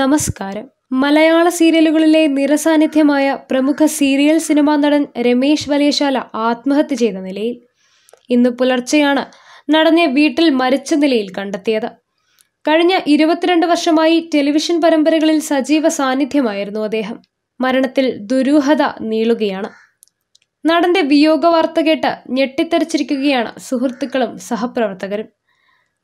നമസ്കാരം മലയാള സീരിയലുകളിലെ നിരസാന്നിധ്യമായ പ്രമുഖ സീരിയൽ സിനിമാ നടൻ രമേശ് വലിയശാല ആത്മഹത്യ ചെയ്ത നിലയിൽ ഇന്ന് പുലർച്ചെയാണ് നടനെ വീട്ടിൽ മരിച്ച നിലയിൽ കണ്ടെത്തിയത് കഴിഞ്ഞ ഇരുപത്തിരണ്ട് വർഷമായി ടെലിവിഷൻ പരമ്പരകളിൽ സജീവ സാന്നിധ്യമായിരുന്നു അദ്ദേഹം മരണത്തിൽ ദുരൂഹത നീളുകയാണ് നടന്റെ വിയോഗ വാർത്ത കേട്ട് ഞെട്ടിത്തെറിച്ചിരിക്കുകയാണ് സുഹൃത്തുക്കളും സഹപ്രവർത്തകരും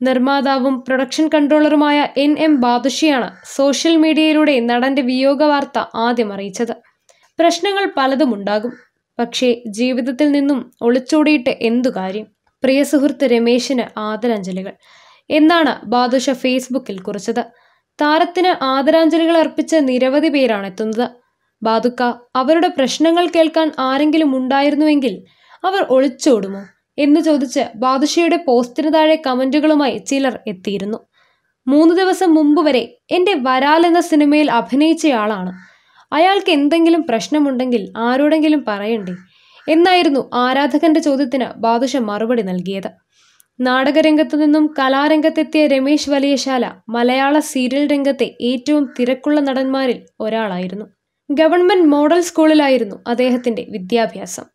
നിർമ്മാതാവും പ്രൊഡക്ഷൻ കൺട്രോളറുമായ എൻ എം ബാദുഷിയാണ് സോഷ്യൽ മീഡിയയിലൂടെ നടന്റെ വിയോഗ വാർത്ത ആദ്യം അറിയിച്ചത് പ്രശ്നങ്ങൾ പലതുമുണ്ടാകും പക്ഷേ ജീവിതത്തിൽ നിന്നും ഒളിച്ചോടിയിട്ട് എന്തു കാര്യം പ്രിയ സുഹൃത്ത് രമേശിന് ആദരാഞ്ജലികൾ എന്നാണ് ബാദുഷ ഫേസ്ബുക്കിൽ കുറിച്ചത് താരത്തിന് ആദരാഞ്ജലികൾ അർപ്പിച്ച നിരവധി പേരാണ് എത്തുന്നത് ബാദുക്ക അവരുടെ പ്രശ്നങ്ങൾ കേൾക്കാൻ ആരെങ്കിലും ഉണ്ടായിരുന്നുവെങ്കിൽ അവർ ഒളിച്ചോടുമോ എന്ന് ചോദിച്ച് ബാദുഷയുടെ പോസ്റ്റിന് താഴെ കമന്റുകളുമായി ചിലർ എത്തിയിരുന്നു മൂന്ന് ദിവസം മുമ്പ് വരെ എൻ്റെ വരാൽ എന്ന സിനിമയിൽ അഭിനയിച്ചയാളാണ് അയാൾക്ക് എന്തെങ്കിലും പ്രശ്നമുണ്ടെങ്കിൽ ആരോടെങ്കിലും പറയണ്ടേ എന്നായിരുന്നു ആരാധകന്റെ ചോദ്യത്തിന് ബാദുഷ മറുപടി നൽകിയത് നാടകരംഗത്തു നിന്നും കലാരംഗത്തെത്തിയ രമേശ് വലിയശാല മലയാള സീരിയൽ രംഗത്തെ ഏറ്റവും തിരക്കുള്ള നടന്മാരിൽ ഒരാളായിരുന്നു ഗവൺമെന്റ് മോഡൽ സ്കൂളിലായിരുന്നു അദ്ദേഹത്തിന്റെ വിദ്യാഭ്യാസം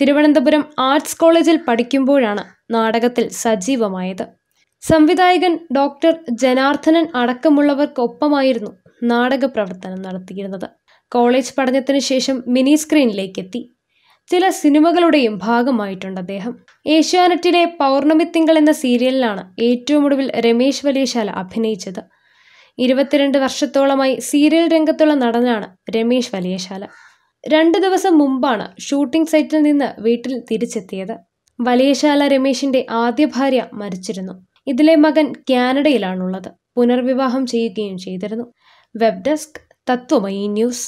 തിരുവനന്തപുരം ആർട്സ് കോളേജിൽ പഠിക്കുമ്പോഴാണ് നാടകത്തിൽ സജീവമായത് സംവിധായകൻ ഡോക്ടർ ജനാർദ്ദനൻ അടക്കമുള്ളവർക്കൊപ്പമായിരുന്നു നാടക പ്രവർത്തനം നടത്തിയിരുന്നത് കോളേജ് പഠനത്തിന് ശേഷം മിനി സ്ക്രീനിലേക്ക് എത്തി ചില സിനിമകളുടെയും ഭാഗമായിട്ടുണ്ട് അദ്ദേഹം ഏഷ്യാനെറ്റിലെ പൗർണമി തിങ്കൾ എന്ന സീരിയലിലാണ് ഏറ്റവും ഒടുവിൽ രമേശ് വലിയശാല അഭിനയിച്ചത് ഇരുപത്തിരണ്ട് വർഷത്തോളമായി സീരിയൽ രംഗത്തുള്ള നടനാണ് രമേശ് വലിയശാല രണ്ട് ദിവസം മുമ്പാണ് ഷൂട്ടിംഗ് സൈറ്റിൽ നിന്ന് വീട്ടിൽ തിരിച്ചെത്തിയത് വലിയശാല രമേശിന്റെ ആദ്യ ഭാര്യ മരിച്ചിരുന്നു ഇതിലെ മകൻ കാനഡയിലാണുള്ളത് പുനർവിവാഹം ചെയ്യുകയും ചെയ്തിരുന്നു വെബ് ഡെസ്ക് തത്വമയി ന്യൂസ്